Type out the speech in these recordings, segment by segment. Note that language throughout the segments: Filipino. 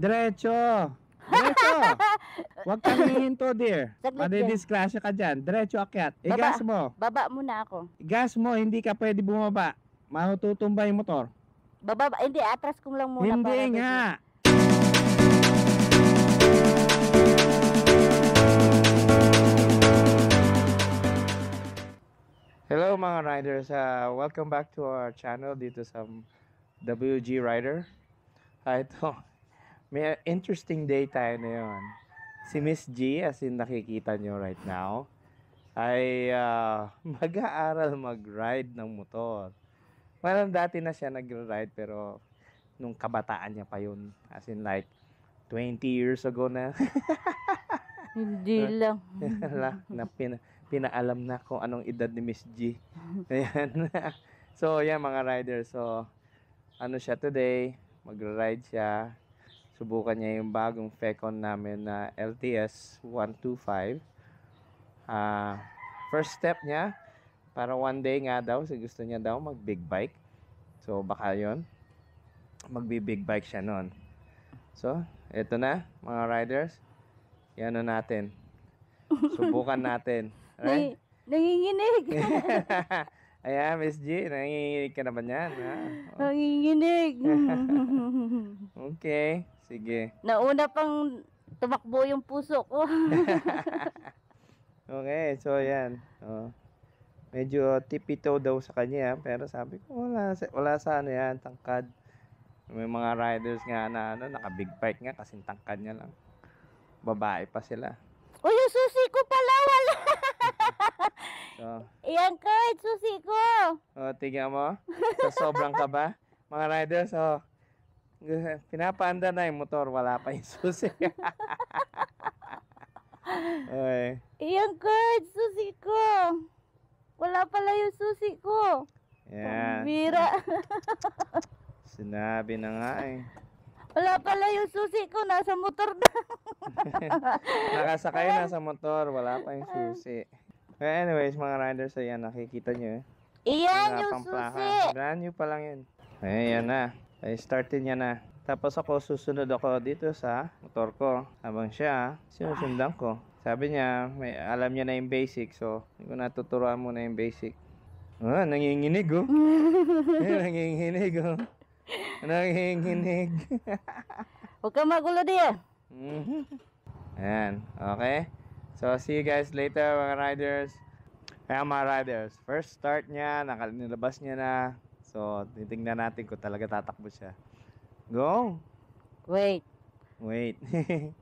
Diretso. Diretso. Huwag kang hihinto, dear. Madidiskrasya ka dyan. Diretso akyat. Igas mo. Baba muna ako. Igas mo, hindi ka pwede bumaba. Mahututumba yung motor. Baba, hindi, atras ko lang muna. Hindi para nga. Hello mga riders, uh, welcome back to our channel dito sa WG Rider. Uh, ito, may interesting day tayo na yun. Si Miss G, as in nakikita nyo right now, ay uh, mag-aaral mag-ride ng motor. Parang dati na siya nag-ride pero nung kabataan niya pa yun. As in like 20 years ago na. Hindi lang. na pina, pinaalam na kung anong edad ni Miss G. Ayan. so, yan yeah, mga riders. So, ano siya today? mag ride siya. Subukan niya yung bagong Fecon namin na LTS 125. Uh, first step niya, para one day nga daw, si gusto niya daw mag big bike. So baka yon magbi-big bike siya noon. So, eto na mga riders. Yan na natin. Subukan natin. Right? Nanginginig. Ayan, Miss G, nanginginig ka na ba Ha? Oh. Nanginginig. okay. Sige. Nauna pang tumakbo yung puso ko. okay, so yan. Oh. Medyo tipito daw sa kanya, pero sabi ko wala wala sa ano yan, tangkad. May mga riders nga na ano, naka big bike nga kasi tangkad niya lang. Babae pa sila. Uy, yung susi ko pala wala. so, Iyan ka, susi ko. Oh, tignan mo. So, sobrang ka ba? Mga riders, oh, Pinapaanda na yung motor, wala pa yung susi. okay. Iyan, Kurt, susi ko. Wala pala yung susi ko. Yan. Pambira. Sinabi na nga eh. Wala pala yung susi ko, nasa motor na. Nakasakay na sa motor, wala pa yung susi. Well, anyways, mga riders, ayan, nakikita nyo eh. Iyan yung susi. Brand new pa lang yun. Ayan na ay startin niya na. Tapos ako susunod ako dito sa motor ko habang siya sinusundan ko. Sabi niya, may alam niya na yung basic so hindi ko natuturuan muna yung basic. Ah, nanginginig oh. Eh, nanginginig oh. Nanginginig. Huwag kang magulo diya. Mm-hmm. Ayan, okay? So, see you guys later mga riders. Kaya mga riders, first start niya, nakalabas niya na So, titingnan natin kung talaga tatakbo siya. Go! Wait. Wait.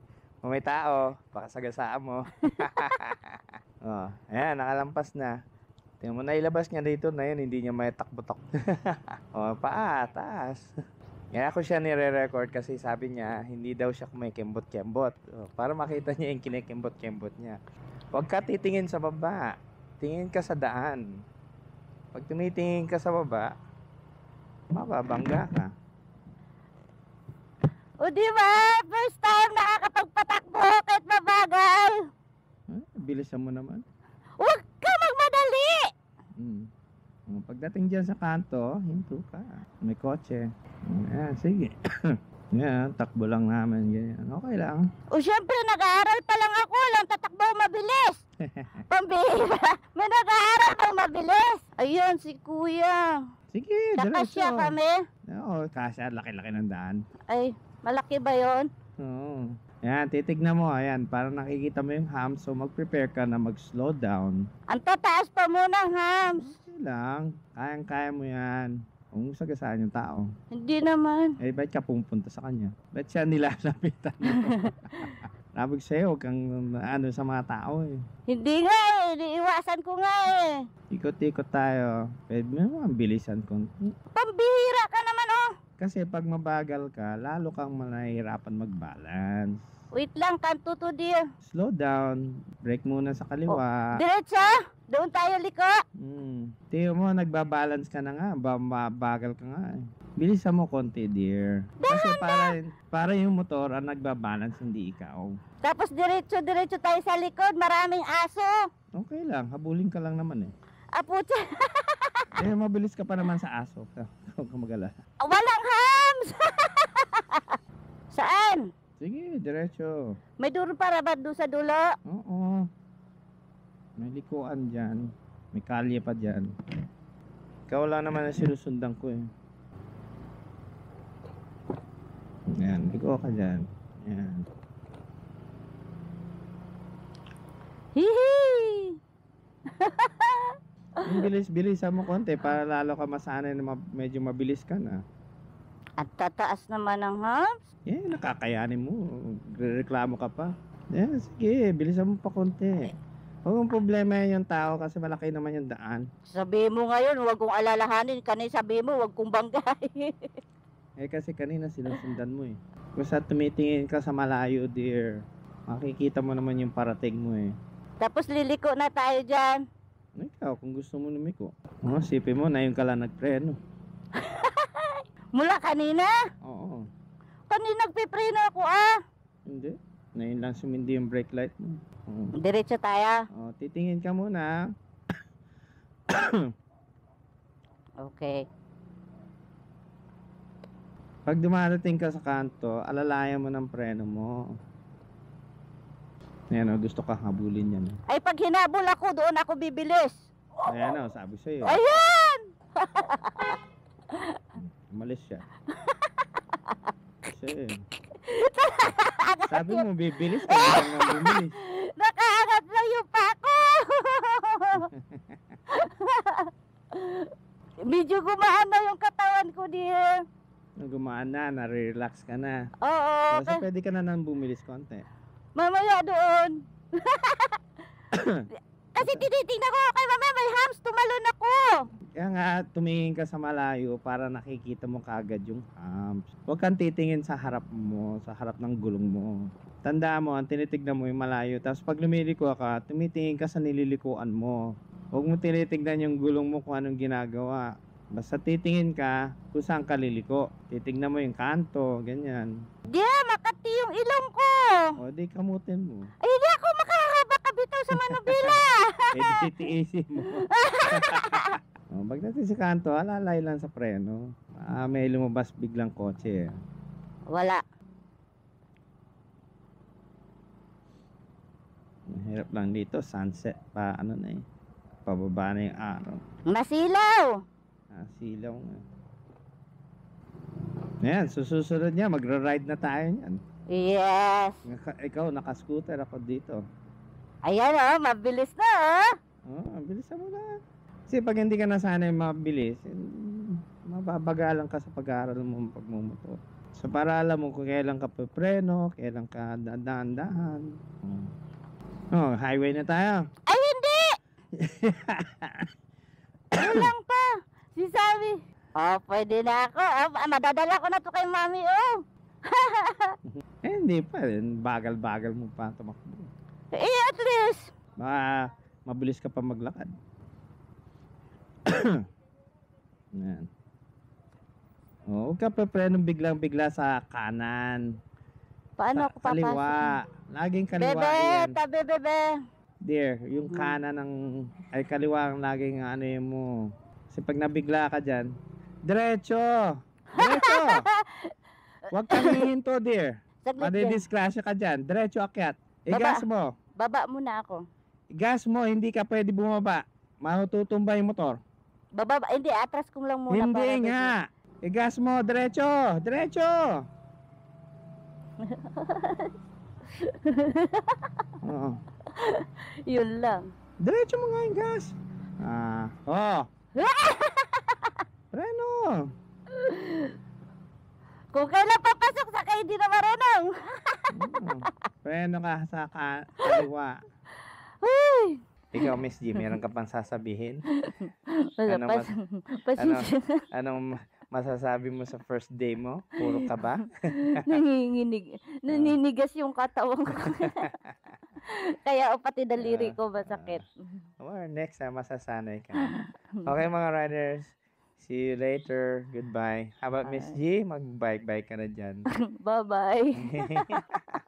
Kung may tao, baka sagasaan mo. oh, ayan, nakalampas na. Tingnan mo, nailabas niya dito na yun, hindi niya may takbo oh, paa, taas. Kaya ako siya nire-record kasi sabi niya, hindi daw siya kumikembot-kembot. Oh, para makita niya yung kinikembot-kembot niya. Huwag ka titingin sa baba. Tingin ka sa daan. Pag tumitingin ka sa baba, mababangga ka. O di ba? First time nakakapagpatakbo kahit mabagal. Hmm, bilisan mo naman. Huwag ka magmadali! Hmm. hmm pagdating dyan sa kanto, hinto ka. May kotse. Hmm, Ayan, ah, sige. yeah, takbo lang namin. Ganyan. Okay lang. O syempre, nag-aaral pa lang ako. Lang tatakbo mabilis. Pambira! Managaarap ang mabilis! Ayun, si kuya. Sige, diretso. Kakasya kami. Oo, kasya. Laki-laki ng daan. Ay, malaki ba yon? Oo. Yan, titignan mo, ayan, para nakikita mo yung hams, so mag-prepare ka na mag-slow down. Ang tataas pa muna, hams! Hindi lang, kayang-kaya mo yan. Kung sagasaan yung tao. Hindi naman. Eh, ba't ka pumunta sa kanya? Ba't siya nilalapitan mo? Sabi ko sa'yo, huwag kang ano sa mga tao eh. Hindi nga eh, iniiwasan ko nga eh. Ikot-ikot tayo. Pwede mo ang bilisan kung... Pambihira ka naman oh! Kasi pag mabagal ka, lalo kang manahirapan mag-balance. Wait lang, kanto to dear. Slow down. Break muna sa kaliwa. Oh, diretsa? Ah. Doon tayo liko. Hmm. Tiyo mo, nagbabalance ka na nga. Babagal ka nga eh. Bilisan mo konti, dear. Kasi para, para yung motor ang nagbabalance, hindi ikaw. Tapos diretso-diretso tayo sa likod. Maraming aso. Okay lang. Habulin ka lang naman eh. Aputsa. Ah, eh, mabilis ka pa naman sa aso. Huwag ka magala. Ah, walang hams! Saan? Sige, diretso. May duro para ba doon sa dulo? Oo may likuan dyan may kalye pa dyan ikaw lang naman na sinusundan ko eh yan liko ka dyan yan hihi yung bilis sa ah, mo konti para lalo ka masanay na medyo mabilis ka na at tataas naman ang hubs? Yeah, nakakayanin mo. Reklamo ka pa. Yeah, sige, bilisan mo pa konti. Ay. Huwag mong problema yan yung tao kasi malaki naman yung daan. Sabi mo ngayon, huwag kong alalahanin. Kanina sabi mo, huwag kong banggay. eh kasi kanina sinusundan mo eh. Kung sa tumitingin ka sa malayo, dear, makikita mo naman yung parating mo eh. Tapos liliko na tayo dyan. Ikaw, kung gusto mo lumiko. Oh, sipin mo na yung kala nagpreno. Mula kanina? Oo. Kanina nagpipreno ako ah. Hindi. Ngayon lang sumindi yung brake light mo. Mm. Diretso tayo. Oh, titingin ka muna. okay. Pag dumarating ka sa kanto, alalayan mo ng preno mo. Ayan o, oh, gusto ka habulin yan. Oh. Ay, pag hinabol ako, doon ako bibilis. Ayan o, oh, sabi sa'yo. Ayan! Umalis siya. Kasi, Sabi mo, bibilis ka lang ng bumilis. Nakaangat lang yung pako! Medyo gumaan na yung katawan ko niya. Gumaan na, nare-relax ka na. Oo. Kasi okay. pwede ka na nang bumilis konti. Mamaya doon. Kasi tinitingnan ko kay mama, may hams, tumalon ako. Kaya nga, tumingin ka sa malayo para nakikita mo kagad yung humps. Huwag kang titingin sa harap mo, sa harap ng gulong mo. Tanda mo, ang tinitignan mo yung malayo. Tapos pag lumiliko ka, tumitingin ka sa nililikuan mo. Huwag mo tinitignan yung gulong mo kung anong ginagawa. Basta titingin ka kung saan ka liliko. Titingnan mo yung kanto, ganyan. Di, makati yung ilong ko. O, di kamutin mo. Ay, di ako makakabakabitaw sa manubila. eh, di titiisin mo. Oh, pagdating sa kanto, alalay lang sa preno. Ah, may lumabas biglang kotse. Eh. Wala. Ang Hirap lang dito, sunset pa ano na eh. Pababa na yung araw. Masilaw! Ah, silaw nga. Ayan, sususunod niya, magra-ride na tayo niyan. Yes! Nga- Ikaw, naka-scooter ako dito. Ayan oh, mabilis na oh! Oh, ang bilis mo na. Kasi pag hindi ka nasanay mabilis, eh, lang ka sa pag-aaral mo ng pagmumotor. So para alam mo kung kailan ka papreno, kailan ka dadaan-daan. Hmm. Oh, highway na tayo. Ay, hindi! ano lang pa? Si Sabi. Oh, pwede na ako. Oh, madadala ko na to kay mami, oh. eh, hindi pa rin. Bagal-bagal mo pa tumakbo. Eh, at least. Ma mabilis ka pa maglakad. Ayan. Oh, huwag ka paprenong biglang-bigla sa kanan. Paano ako papasok? Kaliwa. Laging kaliwa bebe, yan. Tabi, bebe. Dear, yung hmm. kanan ng, ay kaliwa ang laging ano yun mo. Kasi pag nabigla ka dyan, diretso! Diretso! Huwag kang hihinto, dear. Madidiskrasya ka dyan. Diretso akyat. Igas mo. Baba muna ako. Igas mo, hindi ka pwede bumaba. Matutumbay yung motor. Baba, eh, hindi, atras ko lang muna. Hindi para nga. Dito. Igas mo, diretso, diretso. oh. Yun lang. Diretso mo nga yung gas. Ah, oh. Reno. Kung kailan papasok sa kayo, hindi na marunong. Reno ka sa kaliwa. Uy! Ikaw, Miss G, meron ka pang sasabihin? Wala, ano, pas, mas, ano, anong masasabi mo sa first day mo? Puro ka ba? Nanginginig. Naninigas yung katawan ko. Kaya o pati daliri ko ah, masakit. Uh, ah. well, next na ah, masasanay ka. Okay mga riders, see you later. Goodbye. How about Miss G? mag bike bike ka na dyan. Bye-bye.